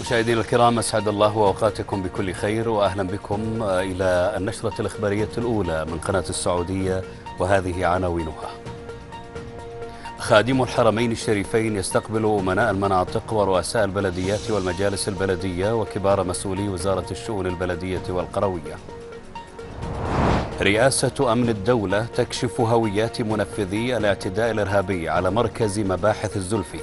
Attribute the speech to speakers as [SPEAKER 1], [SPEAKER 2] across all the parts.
[SPEAKER 1] مشاهدينا الكرام اسعد الله اوقاتكم بكل خير واهلا بكم آه، الى النشره الاخباريه الاولى من قناه السعوديه وهذه عناوينها. خادم الحرمين الشريفين يستقبل أمناء المناطق ورؤساء البلديات والمجالس البلدية وكبار مسؤولي وزارة الشؤون البلدية والقروية رئاسة أمن الدولة تكشف هويات منفذي الاعتداء الإرهابي على مركز مباحث الزلفي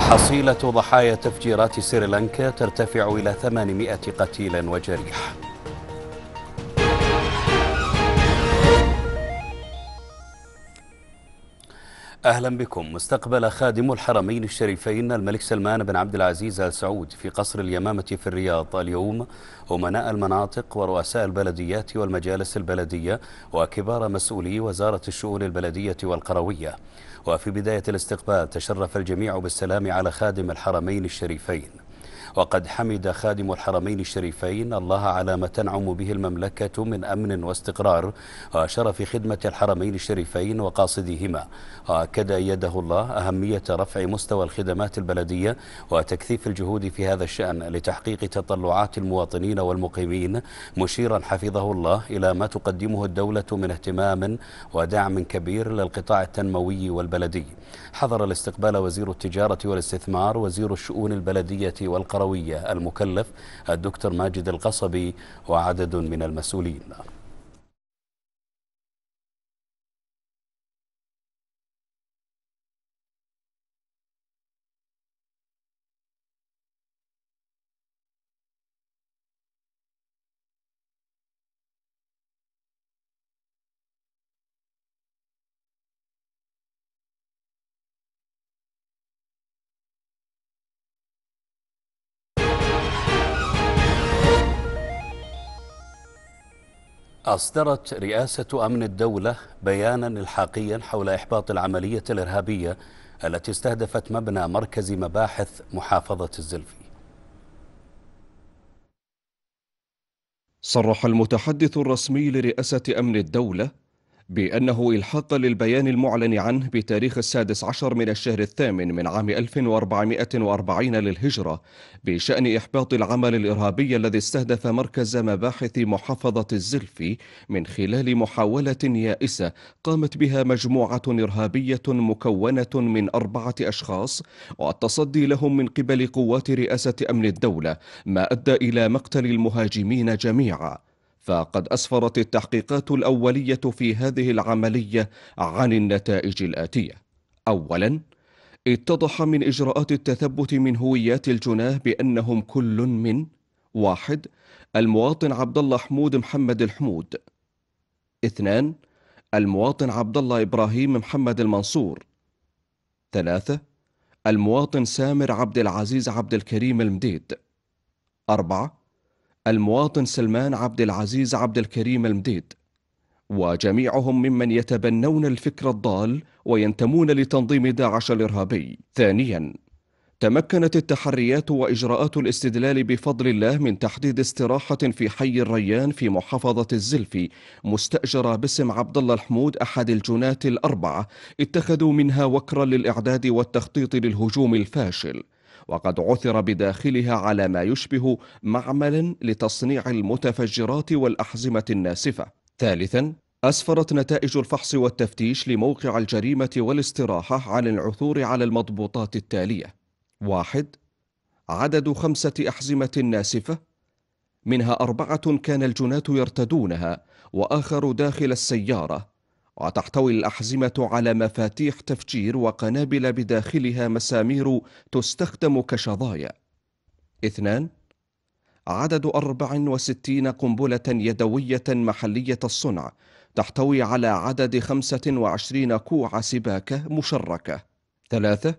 [SPEAKER 1] حصيلة ضحايا تفجيرات سريلانكا ترتفع إلى 800 قتيل وجريح أهلا بكم مستقبل خادم الحرمين الشريفين الملك سلمان بن عبد العزيز آل سعود في قصر اليمامة في الرياض اليوم أمناء المناطق ورؤساء البلديات والمجالس البلدية وكبار مسؤولي وزارة الشؤون البلدية والقروية وفي بداية الاستقبال تشرف الجميع بالسلام على خادم الحرمين الشريفين وقد حمد خادم الحرمين الشريفين الله على ما تنعم به المملكة من أمن واستقرار وشرف آه، خدمة الحرمين الشريفين وقاصديهما وأكد آه، يده الله أهمية رفع مستوى الخدمات البلدية وتكثيف الجهود في هذا الشأن لتحقيق تطلعات المواطنين والمقيمين مشيرا حفظه الله إلى ما تقدمه الدولة من اهتمام ودعم كبير للقطاع التنموي والبلدي حضر الاستقبال وزير التجارة والاستثمار وزير الشؤون البلدية والقرار التربوية المكلف الدكتور ماجد القصبي وعدد من المسؤولين أصدرت رئاسة أمن الدولة بيانا إلحاقيا حول إحباط العملية الإرهابية التي استهدفت مبنى مركز مباحث محافظة الزلفي
[SPEAKER 2] صرح المتحدث الرسمي لرئاسة أمن الدولة بأنه إلحاقا للبيان المعلن عنه بتاريخ السادس عشر من الشهر الثامن من عام 1440 للهجرة بشأن إحباط العمل الإرهابي الذي استهدف مركز مباحث محافظة الزلفي من خلال محاولة يائسة قامت بها مجموعة إرهابية مكونة من أربعة أشخاص والتصدي لهم من قبل قوات رئاسة أمن الدولة ما أدى إلى مقتل المهاجمين جميعا فقد اسفرت التحقيقات الاوليه في هذه العمليه عن النتائج الاتيه اولا اتضح من اجراءات التثبت من هويات الجناه بانهم كل من واحد المواطن عبد الله حمود محمد الحمود اثنان المواطن عبد الله ابراهيم محمد المنصور ثلاثة المواطن سامر عبد العزيز عبد الكريم المديد أربعة المواطن سلمان عبد العزيز عبد الكريم المديد وجميعهم ممن يتبنون الفكر الضال وينتمون لتنظيم داعش الإرهابي ثانيا تمكنت التحريات وإجراءات الاستدلال بفضل الله من تحديد استراحة في حي الريان في محافظة الزلفي مستأجرة باسم عبد الله الحمود أحد الجنات الأربعة اتخذوا منها وكرا للإعداد والتخطيط للهجوم الفاشل وقد عثر بداخلها على ما يشبه معملا لتصنيع المتفجرات والأحزمة الناسفة ثالثا أسفرت نتائج الفحص والتفتيش لموقع الجريمة والاستراحة عن العثور على المضبوطات التالية واحد عدد خمسة أحزمة ناسفة منها أربعة كان الجناة يرتدونها وآخر داخل السيارة وتحتوي الأحزمة على مفاتيح تفجير وقنابل بداخلها مسامير تستخدم كشظايا. اثنان عدد 64 قنبلة يدوية محلية الصنع تحتوي على عدد 25 كوع سباكة مشركة. ثلاثة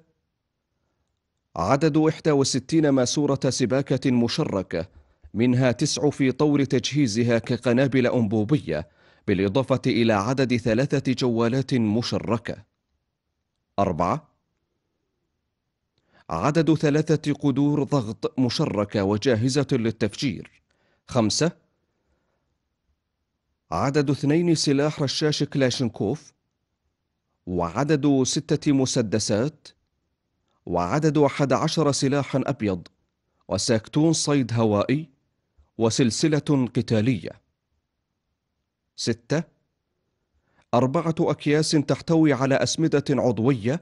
[SPEAKER 2] عدد 61 ماسورة سباكة مشركة منها تسع في طور تجهيزها كقنابل أنبوبية بالإضافة إلى عدد ثلاثة جوالات مشركة أربعة عدد ثلاثة قدور ضغط مشركة وجاهزة للتفجير خمسة عدد اثنين سلاح رشاش كلاشنكوف وعدد ستة مسدسات وعدد أحد عشر سلاحا أبيض وساكتون صيد هوائي وسلسلة قتالية ستة أربعة أكياس تحتوي على أسمدة عضوية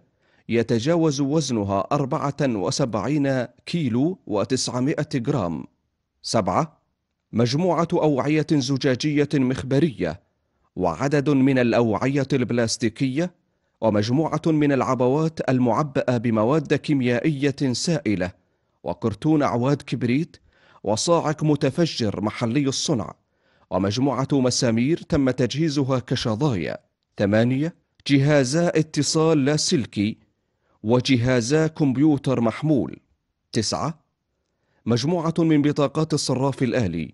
[SPEAKER 2] يتجاوز وزنها أربعة وسبعين كيلو وتسعمائة جرام سبعة مجموعة أوعية زجاجية مخبرية وعدد من الأوعية البلاستيكية ومجموعة من العبوات المعبأة بمواد كيميائية سائلة وكرتون أعواد كبريت وصاعق متفجر محلي الصنع ومجموعة مسامير تم تجهيزها كشظايا ثمانية جهازا اتصال لاسلكي وجهازا كمبيوتر محمول تسعة مجموعة من بطاقات الصراف الآلي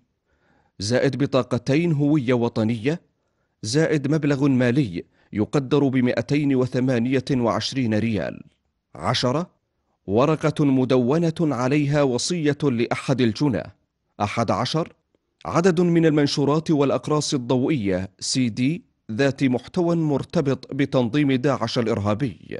[SPEAKER 2] زائد بطاقتين هوية وطنية زائد مبلغ مالي يقدر بمئتين وثمانية وعشرين ريال عشرة ورقة مدونة عليها وصية لأحد الجنة أحد عشر عدد من المنشورات والأقراص الضوئية سي دي ذات محتوى مرتبط بتنظيم داعش الإرهابي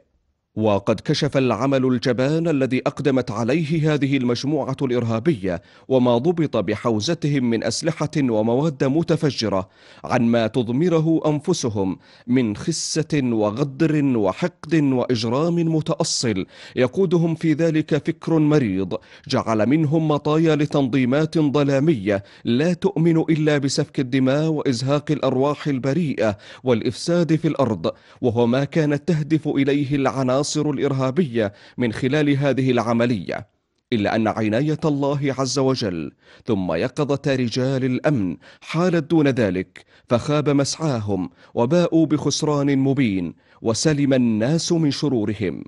[SPEAKER 2] وقد كشف العمل الجبان الذي أقدمت عليه هذه المجموعة الإرهابية وما ضبط بحوزتهم من أسلحة ومواد متفجرة عن ما تضمره أنفسهم من خسة وغدر وحقد وإجرام متأصل يقودهم في ذلك فكر مريض جعل منهم مطايا لتنظيمات ظلامية لا تؤمن إلا بسفك الدماء وإزهاق الأرواح البريئة والإفساد في الأرض وهو ما كانت تهدف إليه العناصر العناصر الإرهابية من خلال هذه العملية إلا أن عناية الله عز وجل ثم يقظة رجال الأمن حالت دون ذلك فخاب مسعاهم وباءوا بخسران مبين وسلم الناس من شرورهم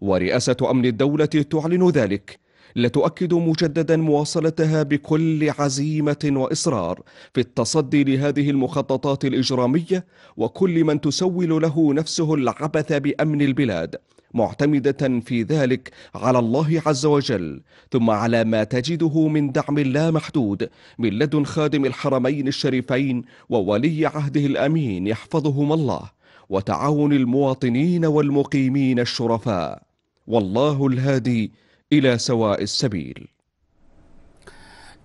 [SPEAKER 2] ورئاسة أمن الدولة تعلن ذلك لتؤكد مجددا مواصلتها بكل عزيمه واصرار في التصدي لهذه المخططات الاجراميه وكل من تسول له نفسه العبث بامن البلاد معتمده في ذلك على الله عز وجل ثم على ما تجده من دعم لا محدود من لدن خادم الحرمين الشريفين وولي عهده الامين يحفظهما الله وتعاون المواطنين والمقيمين الشرفاء والله الهادي
[SPEAKER 1] إلى سواء السبيل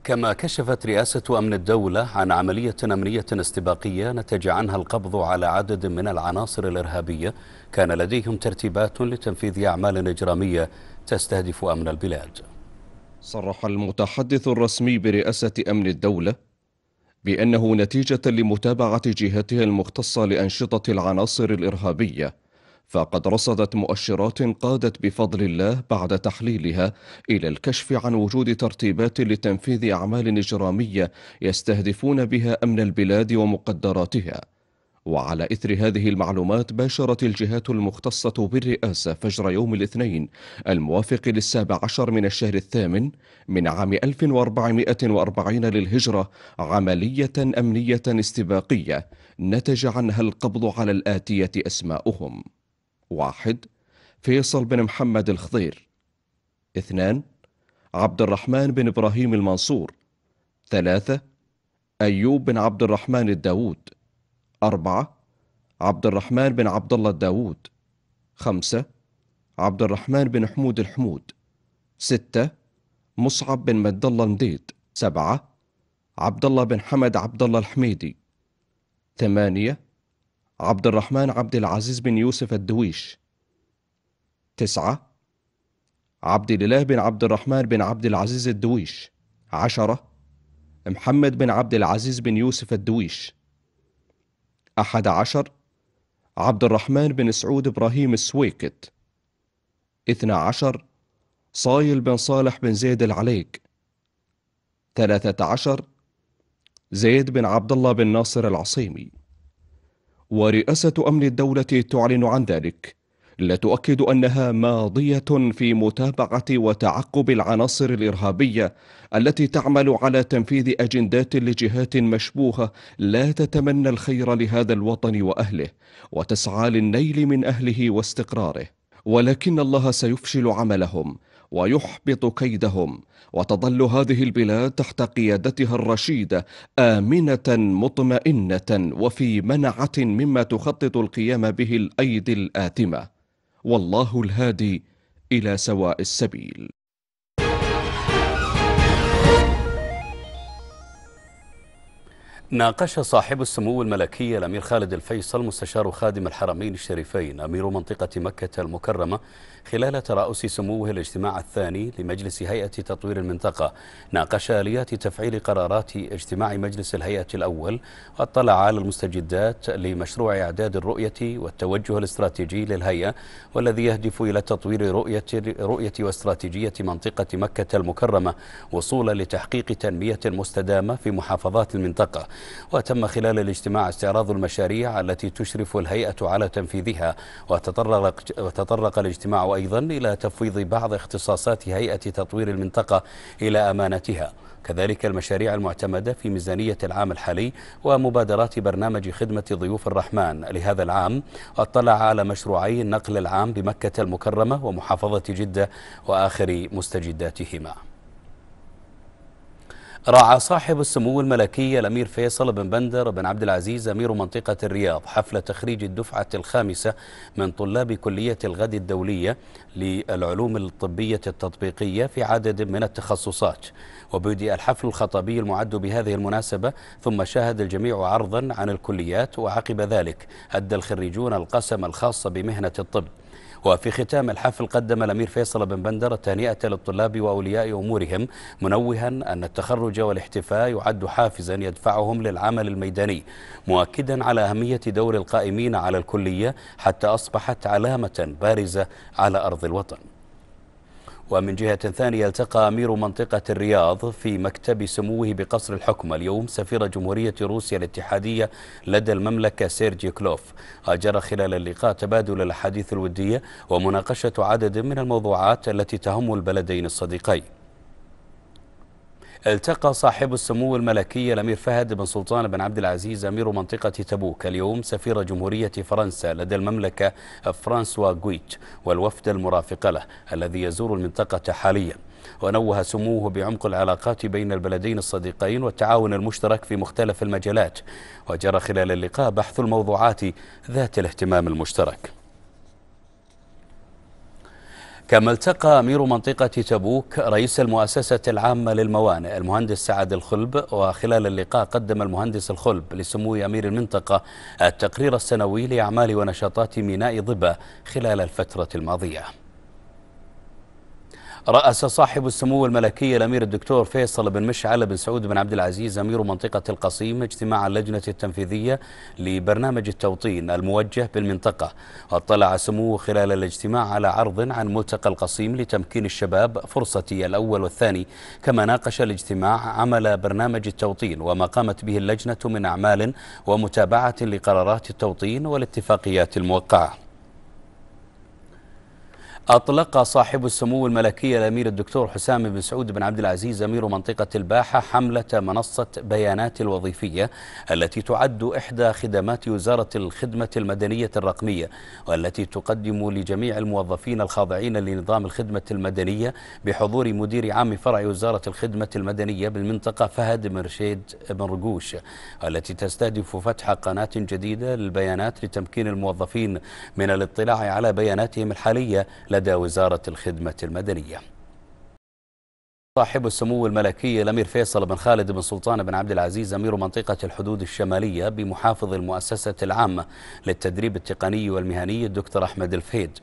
[SPEAKER 1] كما كشفت رئاسة أمن الدولة عن عملية أمنية استباقية نتج عنها القبض على عدد من العناصر الإرهابية كان لديهم ترتيبات لتنفيذ أعمال إجرامية تستهدف أمن البلاد صرح المتحدث الرسمي برئاسة أمن
[SPEAKER 2] الدولة بأنه نتيجة لمتابعة جهتها المختصة لأنشطة العناصر الإرهابية فقد رصدت مؤشرات قادت بفضل الله بعد تحليلها إلى الكشف عن وجود ترتيبات لتنفيذ أعمال إجرامية يستهدفون بها أمن البلاد ومقدراتها وعلى إثر هذه المعلومات باشرت الجهات المختصة بالرئاسة فجر يوم الاثنين الموافق للسابع عشر من الشهر الثامن من عام 1440 للهجرة عملية أمنية استباقية نتج عنها القبض على الآتية أسماؤهم واحد فيصل بن محمد الخضير اثنان عبد الرحمن بن إبراهيم المنصور ثلاثة أيوب بن عبد الرحمن الداود أربعة عبد الرحمن بن عبد الله الداود خمسة عبد الرحمن بن حمود الحمود ستة مصعب بن مد الله المديد سبعة عبد الله بن حمد عبد الله الحميدي ثمانية عبد الرحمن عبد العزيز بن يوسف الدويش تسعة عبد الإله بن عبد الرحمن بن عبد العزيز الدويش عشرة محمد بن عبد العزيز بن يوسف الدويش أحد عشر عبد الرحمن بن سعود إبراهيم السويكت اثنى عشر صايل بن صالح بن زيد العليك ثلاثة عشر زيد بن عبد الله بن ناصر العصيمي ورئاسة أمن الدولة تعلن عن ذلك لا تؤكد أنها ماضية في متابعة وتعقب العناصر الإرهابية التي تعمل على تنفيذ أجندات لجهات مشبوهة لا تتمنى الخير لهذا الوطن وأهله وتسعى للنيل من أهله واستقراره ولكن الله سيفشل عملهم ويحبط كيدهم وتظل هذه البلاد تحت قيادتها الرشيده امنه مطمئنه وفي منعه مما تخطط القيام به الايدي الاثمه والله الهادي الى سواء السبيل
[SPEAKER 1] ناقش صاحب السمو الملكي الأمير خالد الفيصل مستشار خادم الحرمين الشريفين أمير منطقة مكة المكرمة خلال ترأس سموه الاجتماع الثاني لمجلس هيئة تطوير المنطقة ناقش آليات تفعيل قرارات اجتماع مجلس الهيئة الأول واطلع على المستجدات لمشروع إعداد الرؤية والتوجه الاستراتيجي للهيئة والذي يهدف إلى تطوير رؤية, رؤية واستراتيجية منطقة مكة المكرمة وصولا لتحقيق تنمية مستدامة في محافظات المنطقة وتم خلال الاجتماع استعراض المشاريع التي تشرف الهيئة على تنفيذها وتطرق, وتطرق الاجتماع أيضا إلى تفويض بعض اختصاصات هيئة تطوير المنطقة إلى أمانتها كذلك المشاريع المعتمدة في ميزانية العام الحالي ومبادرات برنامج خدمة ضيوف الرحمن لهذا العام اطلع على مشروعي النقل العام بمكة المكرمة ومحافظة جدة وآخر مستجداتهما راعى صاحب السمو الملكي الأمير فيصل بن بندر بن عبد العزيز أمير منطقة الرياض حفل تخريج الدفعة الخامسة من طلاب كلية الغد الدولية للعلوم الطبية التطبيقية في عدد من التخصصات وبدأ الحفل الخطبي المعد بهذه المناسبة ثم شاهد الجميع عرضا عن الكليات وعقب ذلك أدى الخريجون القسم الخاص بمهنة الطب وفي ختام الحفل قدم الأمير فيصل بن بندر التهنئة للطلاب وأولياء أمورهم منوها أن التخرج والاحتفاء يعد حافزا يدفعهم للعمل الميداني مؤكدا على أهمية دور القائمين على الكلية حتى أصبحت علامة بارزة على أرض الوطن ومن جهة ثانية التقى أمير منطقة الرياض في مكتب سموه بقصر الحكم اليوم سفير جمهورية روسيا الاتحادية لدى المملكة سيرجي كلوف أجرى خلال اللقاء تبادل الأحاديث الودية ومناقشة عدد من الموضوعات التي تهم البلدين الصديقين التقى صاحب السمو الملكي الأمير فهد بن سلطان بن عبد العزيز أمير منطقة تبوك اليوم سفير جمهورية فرنسا لدى المملكة فرانسوا غويت والوفد المرافق له الذي يزور المنطقة حالياً ونوه سموه بعمق العلاقات بين البلدين الصديقين والتعاون المشترك في مختلف المجالات وجرى خلال اللقاء بحث الموضوعات ذات الاهتمام المشترك كما التقى أمير منطقة تبوك رئيس المؤسسة العامة للموانئ المهندس سعد الخلب وخلال اللقاء قدم المهندس الخلب لسمو أمير المنطقة التقرير السنوي لأعمال ونشاطات ميناء ضبة خلال الفترة الماضية رأس صاحب السمو الملكي الأمير الدكتور فيصل بن مشعل بن سعود بن عبد العزيز أمير منطقة القصيم اجتماع اللجنة التنفيذية لبرنامج التوطين الموجه بالمنطقة واطلع سموه خلال الاجتماع على عرض عن ملتقى القصيم لتمكين الشباب فرصة الأول والثاني كما ناقش الاجتماع عمل برنامج التوطين وما قامت به اللجنة من أعمال ومتابعة لقرارات التوطين والاتفاقيات الموقعة أطلق صاحب السمو الملكي الأمير الدكتور حسام بن سعود بن عبد العزيز أمير منطقة الباحة حملة منصة بيانات الوظيفية التي تعد إحدى خدمات وزارة الخدمة المدنية الرقمية والتي تقدم لجميع الموظفين الخاضعين لنظام الخدمة المدنية بحضور مدير عام فرع وزارة الخدمة المدنية بالمنطقة فهد مرشيد بن رقوش التي تستهدف فتح قناة جديدة للبيانات لتمكين الموظفين من الاطلاع على بياناتهم الحالية لدى لدى وزارة الخدمة المدنية صاحب السمو الملكي الأمير فيصل بن خالد بن سلطان بن عبد العزيز أمير منطقة الحدود الشمالية بمحافظ المؤسسة العامة للتدريب التقني والمهني الدكتور أحمد الفهيد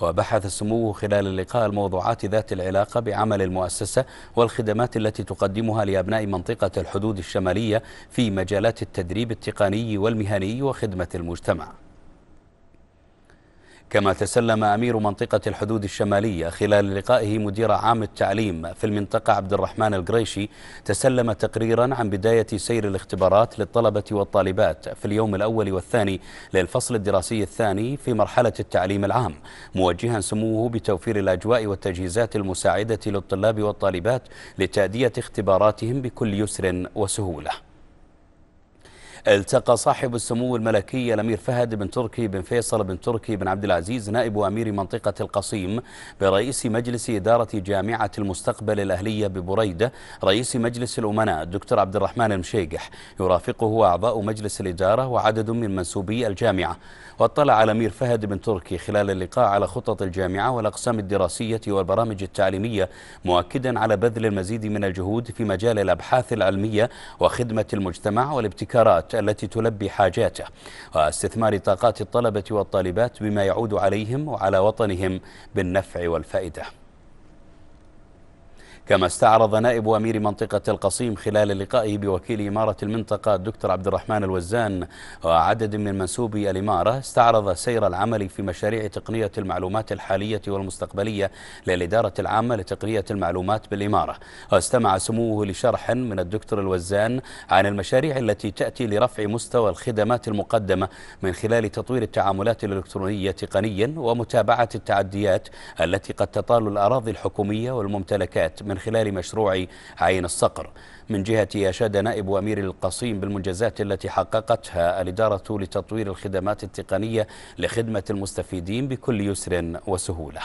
[SPEAKER 1] وبحث السمو خلال اللقاء الموضوعات ذات العلاقة بعمل المؤسسة والخدمات التي تقدمها لأبناء منطقة الحدود الشمالية في مجالات التدريب التقني والمهني وخدمة المجتمع كما تسلم أمير منطقة الحدود الشمالية خلال لقائه مدير عام التعليم في المنطقة عبد الرحمن القريشي تسلم تقريرا عن بداية سير الاختبارات للطلبة والطالبات في اليوم الأول والثاني للفصل الدراسي الثاني في مرحلة التعليم العام موجها سموه بتوفير الأجواء والتجهيزات المساعدة للطلاب والطالبات لتأدية اختباراتهم بكل يسر وسهولة التقى صاحب السمو الملكي الأمير فهد بن تركي بن فيصل بن تركي بن عبد العزيز نائب أمير منطقة القصيم برئيس مجلس إدارة جامعة المستقبل الأهلية ببريدة رئيس مجلس الأمناء الدكتور عبد الرحمن المشيقح يرافقه أعضاء مجلس الإدارة وعدد من منسوبي الجامعة واطلع الامير فهد بن تركي خلال اللقاء على خطط الجامعة والأقسام الدراسية والبرامج التعليمية مؤكدا على بذل المزيد من الجهود في مجال الأبحاث العلمية وخدمة المجتمع والابتكارات التي تلبي حاجاته واستثمار طاقات الطلبة والطالبات بما يعود عليهم وعلى وطنهم بالنفع والفائدة كما استعرض نائب أمير منطقة القصيم خلال لقائه بوكيل إمارة المنطقة الدكتور عبد الرحمن الوزان وعدد من منسوبي الإمارة استعرض سير العمل في مشاريع تقنية المعلومات الحالية والمستقبلية للإدارة العامة لتقنية المعلومات بالإمارة واستمع سموه لشرح من الدكتور الوزان عن المشاريع التي تأتي لرفع مستوى الخدمات المقدمة من خلال تطوير التعاملات الإلكترونية تقنيا ومتابعة التعديات التي قد تطال الأراضي الحكومية والممتلكات من خلال مشروع عين الصقر من جهة أشاد نائب أمير القصيم بالمنجزات التي حققتها الإدارة لتطوير الخدمات التقنية لخدمة المستفيدين بكل يسر وسهولة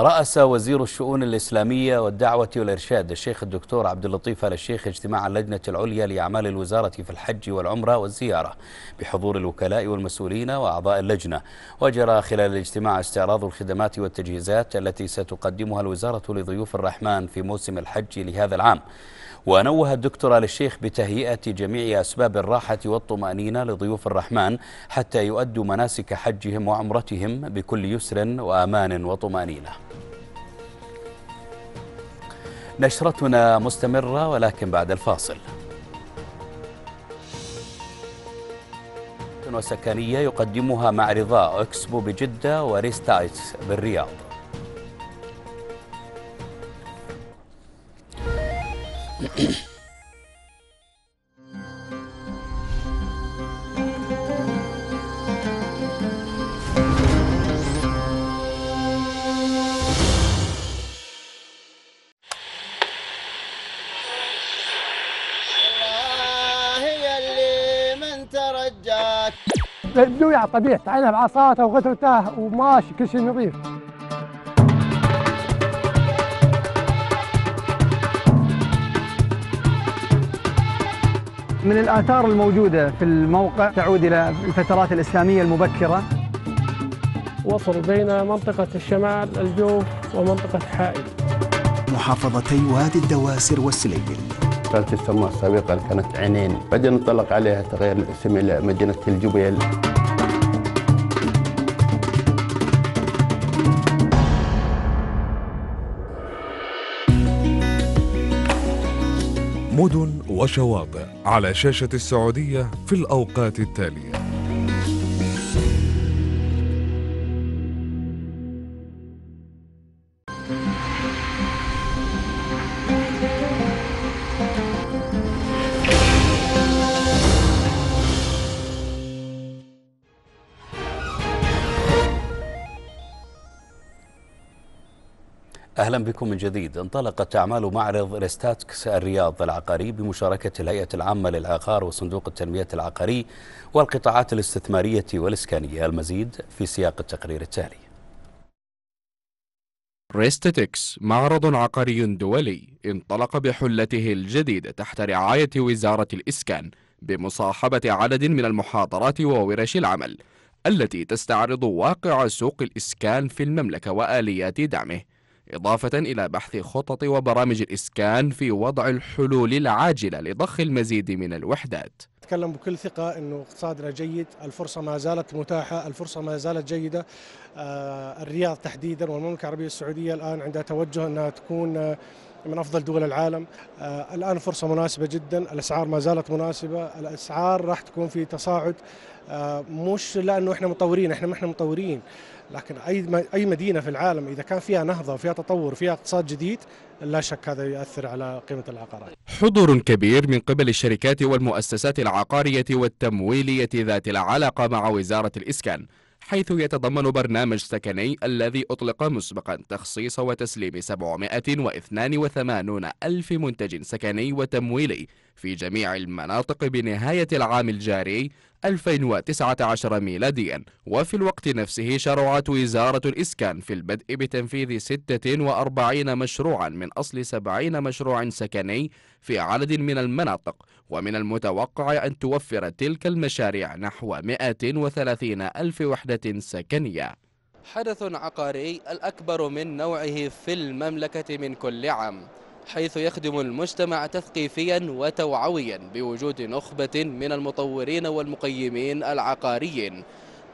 [SPEAKER 1] رأس وزير الشؤون الإسلامية والدعوة والإرشاد الشيخ الدكتور عبد اللطيف آل الشيخ اجتماع اللجنة العليا لأعمال الوزارة في الحج والعمرة والزيارة بحضور الوكلاء والمسؤولين وأعضاء اللجنة وجرى خلال الاجتماع استعراض الخدمات والتجهيزات التي ستقدمها الوزارة لضيوف الرحمن في موسم الحج لهذا العام ونوه الدكتور آل الشيخ بتهيئة جميع أسباب الراحة والطمأنينة لضيوف الرحمن حتى يؤدوا مناسك حجهم وعمرتهم بكل يسر وأمان وطمأنينة نشرتنا مستمرة ولكن بعد الفاصل وسكنية يقدمها معرضا اكسبو بجدة وريستايت بالرياض Yeah.
[SPEAKER 3] طبيعه طبيعته عينها وغترته وماشي كل شيء نظيف
[SPEAKER 2] من الآثار الموجودة في الموقع تعود إلى الفترات
[SPEAKER 1] الإسلامية المبكرة وصل بين منطقة الشمال الجوف
[SPEAKER 4] ومنطقة حائل
[SPEAKER 1] محافظتي وادي الدواسر والسليل كانت تسمى سابقا كانت عينين بعدين انطلق عليها تغير الاسم إلى مدينة الجبيل
[SPEAKER 2] مدن وشواطئ على شاشة السعودية في الأوقات التالية
[SPEAKER 1] أهلا بكم من جديد انطلقت أعمال معرض ريستاتكس الرياض العقاري بمشاركة الهيئة العامة للعقار وصندوق التنمية العقاري والقطاعات الاستثمارية والإسكانية المزيد في سياق التقرير التالي
[SPEAKER 3] ريستاتكس معرض عقاري دولي انطلق بحلته الجديدة تحت رعاية وزارة الإسكان بمصاحبة عدد من المحاضرات وورش العمل التي تستعرض واقع سوق الإسكان في المملكة وآليات دعمه إضافة إلى بحث خطط وبرامج الإسكان في وضع الحلول العاجلة لضخ المزيد من الوحدات
[SPEAKER 2] أتكلم بكل ثقة أنه اقتصادنا جيد الفرصة ما زالت متاحة الفرصة ما زالت جيدة آه، الرياض تحديدا والمملكة العربية السعودية الآن عندها توجه أنها تكون آه، من افضل دول العالم آه، الان فرصه مناسبه جدا الاسعار ما زالت مناسبه الاسعار راح تكون في تصاعد مش لانه احنا مطورين احنا ما احنا مطورين لكن اي اي مدينه في العالم اذا كان فيها نهضه وفيها تطور وفيها اقتصاد جديد لا شك هذا يؤثر على قيمه العقارات.
[SPEAKER 3] حضور كبير من قبل الشركات والمؤسسات العقاريه والتمويليه ذات العلاقه مع وزاره الاسكان. حيث يتضمن برنامج سكني الذي أطلق مسبقا تخصيص وتسليم 782 ألف منتج سكني وتمويلي في جميع المناطق بنهاية العام الجاري 2019 ميلاديا وفي الوقت نفسه شرعت وزارة الإسكان في البدء بتنفيذ 46 مشروعا من أصل 70 مشروع سكني في عدد من المناطق ومن المتوقع أن توفر تلك المشاريع نحو 130 ألف وحدة سكنية حدث عقاري الأكبر من نوعه في المملكة من كل عام حيث يخدم المجتمع تثقيفيا وتوعويا بوجود نخبة من المطورين والمقيمين العقاريين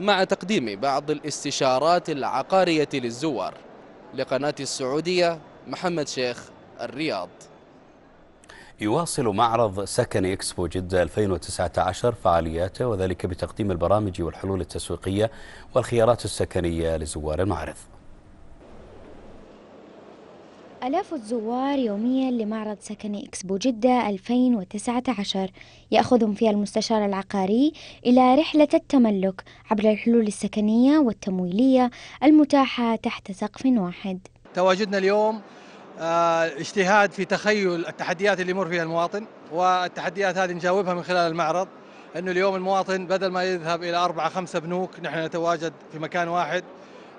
[SPEAKER 3] مع تقديم بعض الاستشارات العقارية للزوار لقناة السعودية محمد شيخ الرياض
[SPEAKER 1] يواصل معرض سكن إكسبو جدة 2019 فعالياته وذلك بتقديم البرامج والحلول التسويقية والخيارات السكنية لزوار المعرض
[SPEAKER 2] آلاف الزوار يوميا لمعرض سكن إكسبو جدة 2019 يأخذهم فيها المستشار العقاري إلى رحلة التملك عبر الحلول السكنية والتمويلية المتاحة تحت سقف واحد تواجدنا اليوم آه، اجتهاد في تخيل التحديات اللي يمر فيها المواطن والتحديات هذه نجاوبها من خلال المعرض أنه اليوم المواطن بدل ما يذهب إلى أربعة خمسة بنوك نحن نتواجد في مكان واحد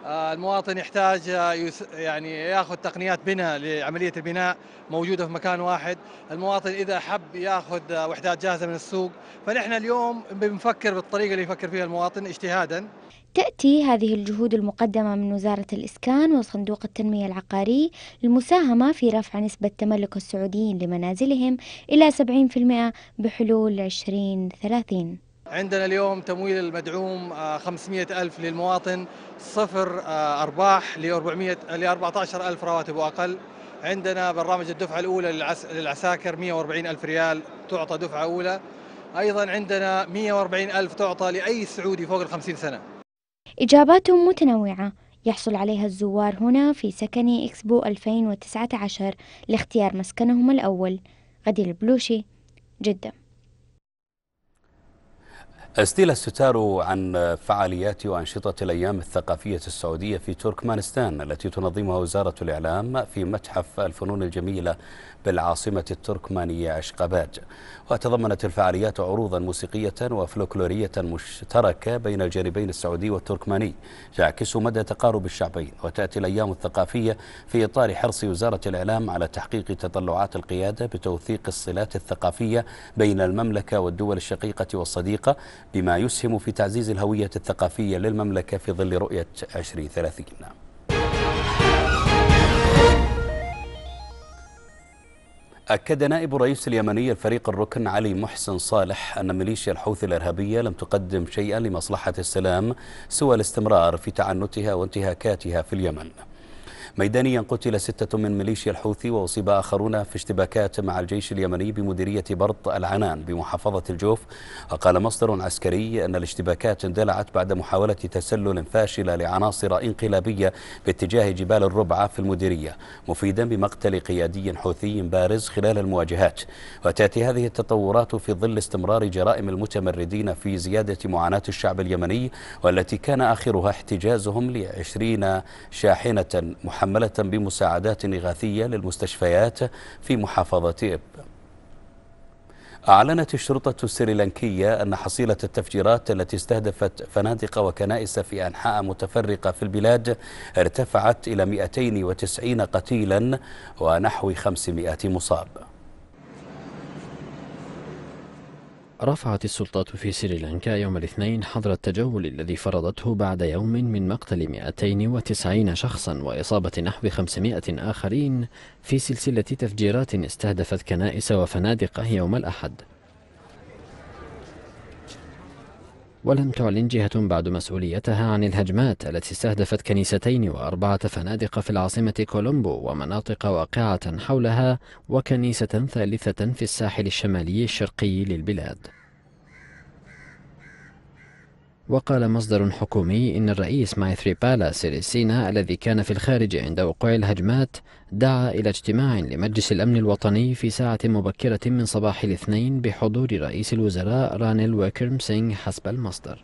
[SPEAKER 2] آه، المواطن يحتاج آه، يعني ياخذ تقنيات بناء لعمليه البناء موجوده في مكان واحد، المواطن اذا حب ياخذ آه، وحدات جاهزه من السوق، فنحن اليوم بنفكر بالطريقه اللي يفكر فيها المواطن اجتهادا. تأتي هذه الجهود المقدمة من وزارة الإسكان وصندوق التنمية العقاري للمساهمة في رفع نسبة تملك السعوديين لمنازلهم إلى 70% بحلول 2030 عندنا اليوم تمويل المدعوم 500 آه، ألف للمواطن صفر آه، أرباح ل 400 ل 14 ألف رواتب وأقل عندنا برنامج الدفعة الأولى للعساكر 140 ألف ريال تعطى دفعة أولى أيضا عندنا 140 ألف تعطى لأي سعودي فوق ال 50 سنة إجابات متنوعة يحصل عليها الزوار هنا في سكن إكسبو 2019 لاختيار مسكنهم الأول غدير البلوشي
[SPEAKER 4] جدة
[SPEAKER 1] استيلا الستار عن فعاليات وأنشطة الأيام الثقافية السعودية في تركمانستان التي تنظمها وزارة الإعلام في متحف الفنون الجميلة بالعاصمة التركمانية أشقباد وتضمنت الفعاليات عروضا موسيقية وفلكلورية مشتركة بين الجانبين السعودي والتركماني تعكس مدى تقارب الشعبين وتأتي الأيام الثقافية في إطار حرص وزارة الإعلام على تحقيق تطلعات القيادة بتوثيق الصلات الثقافية بين المملكة والدول الشقيقة والصديقة بما يسهم في تعزيز الهوية الثقافية للمملكة في ظل رؤية 2030 أكد نائب رئيس اليمني الفريق الركن علي محسن صالح أن ميليشيا الحوثي الإرهابية لم تقدم شيئا لمصلحة السلام سوى الاستمرار في تعنتها وانتهاكاتها في اليمن ميدانيا قتل ستة من ميليشيا الحوثي وأصيب آخرون في اشتباكات مع الجيش اليمني بمديرية برط العنان بمحافظة الجوف وقال مصدر عسكري أن الاشتباكات اندلعت بعد محاولة تسلل فاشلة لعناصر انقلابية باتجاه جبال الربعة في المديرية مفيدا بمقتل قيادي حوثي بارز خلال المواجهات وتأتي هذه التطورات في ظل استمرار جرائم المتمردين في زيادة معاناة الشعب اليمني والتي كان آخرها احتجازهم لعشرين شاحنة محمد محملة بمساعدات إغاثية للمستشفيات في محافظة إب أعلنت الشرطة السريلانكية أن حصيلة التفجيرات التي استهدفت فنادق وكنائس في أنحاء متفرقة في البلاد ارتفعت إلى 290 قتيلا ونحو 500 مصاب
[SPEAKER 4] رفعت السلطات في سريلانكا يوم الاثنين حظر التجول الذي فرضته بعد يوم من مقتل 290 شخصا وإصابة نحو 500 آخرين في سلسلة تفجيرات استهدفت كنائس وفنادق يوم الأحد ولم تعلن جهة بعد مسؤوليتها عن الهجمات التي استهدفت كنيستين وأربعة فنادق في العاصمة كولومبو ومناطق واقعة حولها وكنيسة ثالثة في الساحل الشمالي الشرقي للبلاد وقال مصدر حكومي إن الرئيس مايثريبالا سيريسينا الذي كان في الخارج عند وقوع الهجمات دعا إلى اجتماع لمجلس الأمن الوطني في ساعة مبكرة من صباح الاثنين بحضور رئيس الوزراء رانيل ويكرمسينغ حسب المصدر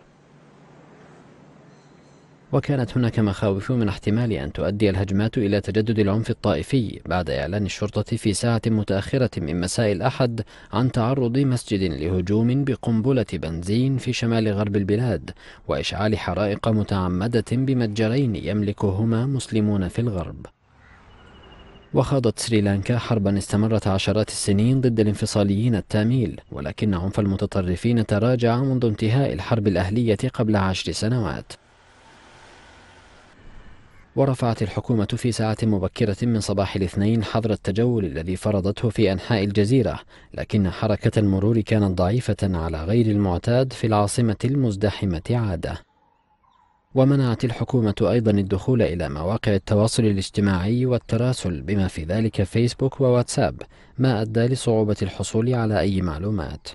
[SPEAKER 4] وكانت هناك مخاوف من احتمال أن تؤدي الهجمات إلى تجدد العنف الطائفي بعد إعلان الشرطة في ساعة متأخرة من مساء الأحد عن تعرض مسجد لهجوم بقنبلة بنزين في شمال غرب البلاد وإشعال حرائق متعمدة بمتجرين يملكهما مسلمون في الغرب وخاضت سريلانكا حربا استمرت عشرات السنين ضد الانفصاليين التاميل ولكن عنف المتطرفين تراجع منذ انتهاء الحرب الأهلية قبل عشر سنوات ورفعت الحكومة في ساعة مبكرة من صباح الاثنين حظر التجول الذي فرضته في أنحاء الجزيرة لكن حركة المرور كانت ضعيفة على غير المعتاد في العاصمة المزدحمة عادة ومنعت الحكومة أيضا الدخول إلى مواقع التواصل الاجتماعي والتراسل بما في ذلك فيسبوك وواتساب ما أدى لصعوبة الحصول على أي معلومات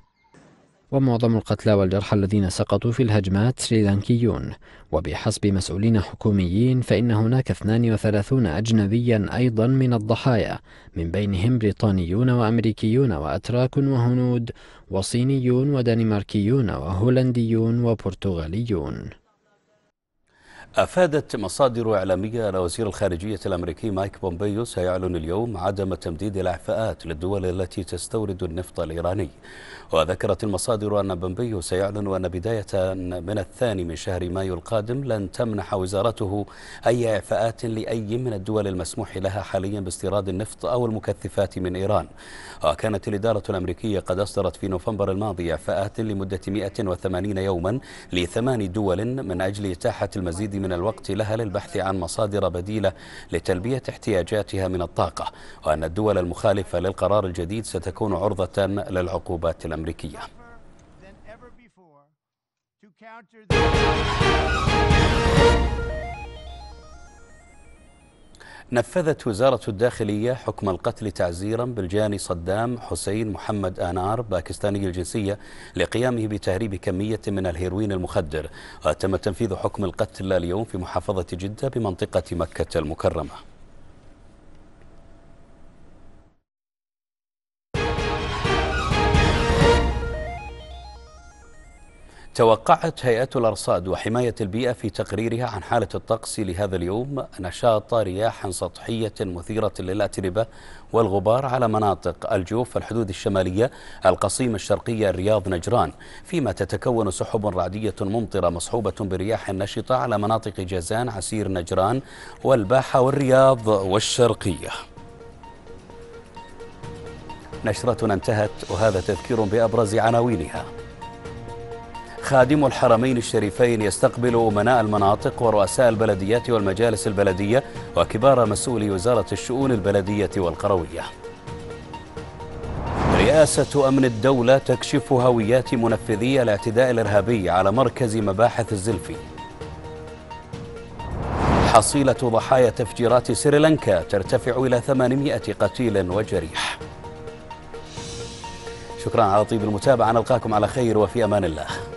[SPEAKER 4] ومعظم القتلى والجرحى الذين سقطوا في الهجمات سريلانكيون وبحسب مسؤولين حكوميين فإن هناك 32 أجنبيا أيضا من الضحايا من بينهم بريطانيون وأمريكيون وأتراك وهنود وصينيون ودنماركيون وهولنديون وبرتغاليون
[SPEAKER 1] أفادت مصادر إعلامية أن وزير الخارجية الأمريكي مايك بومبيو سيعلن اليوم عدم تمديد الإعفاءات للدول التي تستورد النفط الإيراني وذكرت المصادر أن بومبيو سيعلن أن بداية من الثاني من شهر مايو القادم لن تمنح وزارته أي إعفاءات لأي من الدول المسموح لها حاليا باستيراد النفط أو المكثفات من إيران وكانت الإدارة الأمريكية قد أصدرت في نوفمبر الماضي إعفاءات لمدة 180 يوما لثمان دول من أجل إتاحة المزيد من من الوقت لها للبحث عن مصادر بديلة لتلبية احتياجاتها من الطاقة وأن الدول المخالفة للقرار الجديد ستكون عرضة للعقوبات الأمريكية نفذت وزارة الداخلية حكم القتل تعزيرا بالجاني صدام حسين محمد آنار باكستاني الجنسية لقيامه بتهريب كمية من الهيروين المخدر وتم تنفيذ حكم القتل اليوم في محافظة جدة بمنطقة مكة المكرمة توقعت هيئة الأرصاد وحماية البيئة في تقريرها عن حالة الطقس لهذا اليوم نشاط رياح سطحية مثيرة للأتربة والغبار على مناطق الجوف الحدود الشمالية القصيم الشرقية الرياض نجران فيما تتكون سحب رعدية ممطرة مصحوبة برياح نشطة على مناطق جازان عسير نجران والباحة والرياض والشرقية نشرتنا انتهت وهذا تذكير بأبرز عناوينها خادم الحرمين الشريفين يستقبل أمناء المناطق ورؤساء البلديات والمجالس البلدية وكبار مسؤولي وزارة الشؤون البلدية والقروية رئاسة أمن الدولة تكشف هويات منفذي الاعتداء الإرهابي على مركز مباحث الزلفي حصيلة ضحايا تفجيرات سريلانكا ترتفع إلى 800 قتيل وجريح شكرا على طيب المتابعة نلقاكم على خير وفي أمان الله